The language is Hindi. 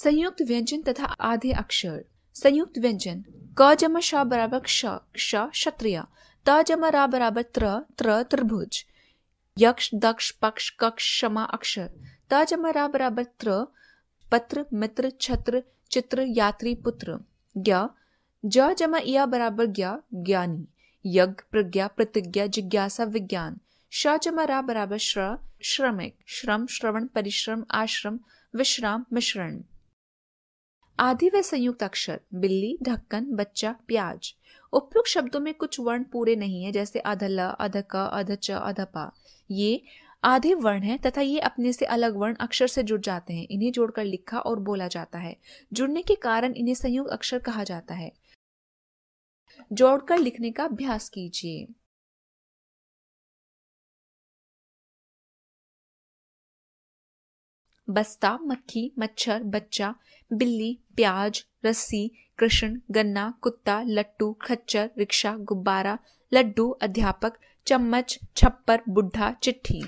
संयुक्त व्यंजन तथा आधे अक्षर संयुक्त व्यंजन क जम श बराबर क्ष क्ष क्षत्रिय त जम रा बराबर त्र त्र त्रिभुज यक्ष दक्ष पक्ष कक्ष क्षमा अक्षर त जम रा बराबर त्र पत्र मित्र छत्र चित्र यात्री पुत्र ज्ञ ज जम इ बराबर ज्ञ ज्ञानी यज्ञ प्रज्ञा प्रतिज्ञा जिज्ञासा विज्ञान श जम रा बराबर श्र श्रमिक श्रम श्रवण परिश्रम आश्रम विश्राम मिश्रण आदि व संयुक्त अक्षर बिल्ली ढक्कन बच्चा प्याज उपयुक्त शब्दों में कुछ वर्ण पूरे नहीं है जैसे अधल अधक अधच अधपा ये आधे वर्ण हैं तथा ये अपने से अलग वर्ण अक्षर से जुड़ जाते हैं इन्हें जोड़कर लिखा और बोला जाता है जुड़ने के कारण इन्हें संयुक्त अक्षर कहा जाता है जोड़कर लिखने का अभ्यास कीजिए बस्ता मक्खी मच्छर बच्चा बिल्ली प्याज रस्सी कृष्ण गन्ना कुत्ता लट्टू खच्चर रिक्शा गुब्बारा लड्डू अध्यापक चम्मच छप्पर बुढ़ा चिट्ठी